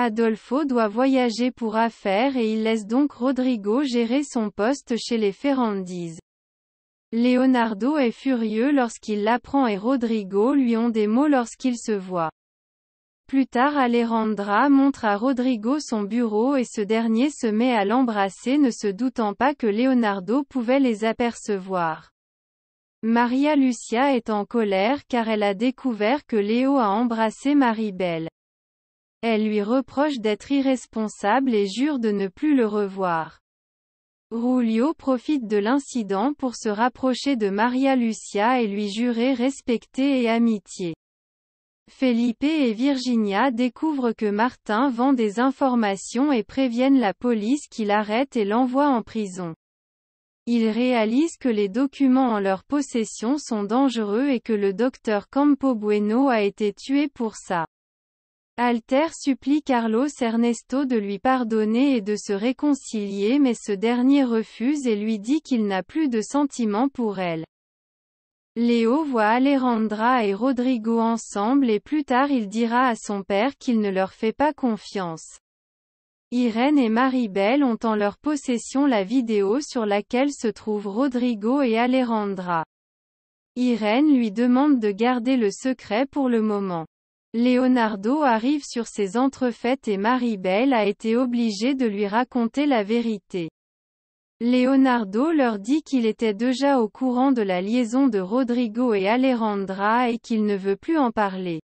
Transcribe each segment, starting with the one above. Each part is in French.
Adolfo doit voyager pour affaires et il laisse donc Rodrigo gérer son poste chez les Ferrandis. Leonardo est furieux lorsqu'il l'apprend et Rodrigo lui ont des mots lorsqu'ils se voient. Plus tard Alejandra montre à Rodrigo son bureau et ce dernier se met à l'embrasser ne se doutant pas que Leonardo pouvait les apercevoir. Maria Lucia est en colère car elle a découvert que Léo a embrassé Maribel. Elle lui reproche d'être irresponsable et jure de ne plus le revoir. Rulio profite de l'incident pour se rapprocher de Maria Lucia et lui jurer respecter et amitié. Felipe et Virginia découvrent que Martin vend des informations et préviennent la police qui l'arrête et l'envoie en prison. Ils réalisent que les documents en leur possession sont dangereux et que le docteur Campo Bueno a été tué pour ça. Alter supplie Carlos Ernesto de lui pardonner et de se réconcilier mais ce dernier refuse et lui dit qu'il n'a plus de sentiments pour elle. Léo voit Alejandra et Rodrigo ensemble et plus tard il dira à son père qu'il ne leur fait pas confiance. Irène et Maribel ont en leur possession la vidéo sur laquelle se trouvent Rodrigo et Alejandra. Irène lui demande de garder le secret pour le moment. Leonardo arrive sur ses entrefaites et Maribel a été obligée de lui raconter la vérité. Leonardo leur dit qu'il était déjà au courant de la liaison de Rodrigo et Alejandra et qu'il ne veut plus en parler.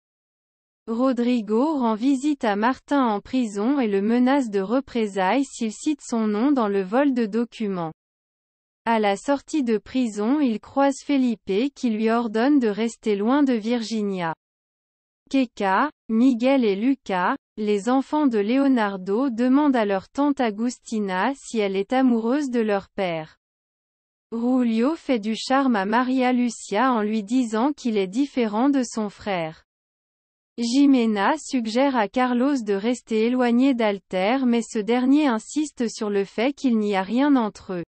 Rodrigo rend visite à Martin en prison et le menace de représailles s'il cite son nom dans le vol de documents. À la sortie de prison il croise Felipe qui lui ordonne de rester loin de Virginia. Keka, Miguel et Luca, les enfants de Leonardo demandent à leur tante Agustina si elle est amoureuse de leur père. Rulio fait du charme à Maria Lucia en lui disant qu'il est différent de son frère. Jimena suggère à Carlos de rester éloigné d'Alter mais ce dernier insiste sur le fait qu'il n'y a rien entre eux.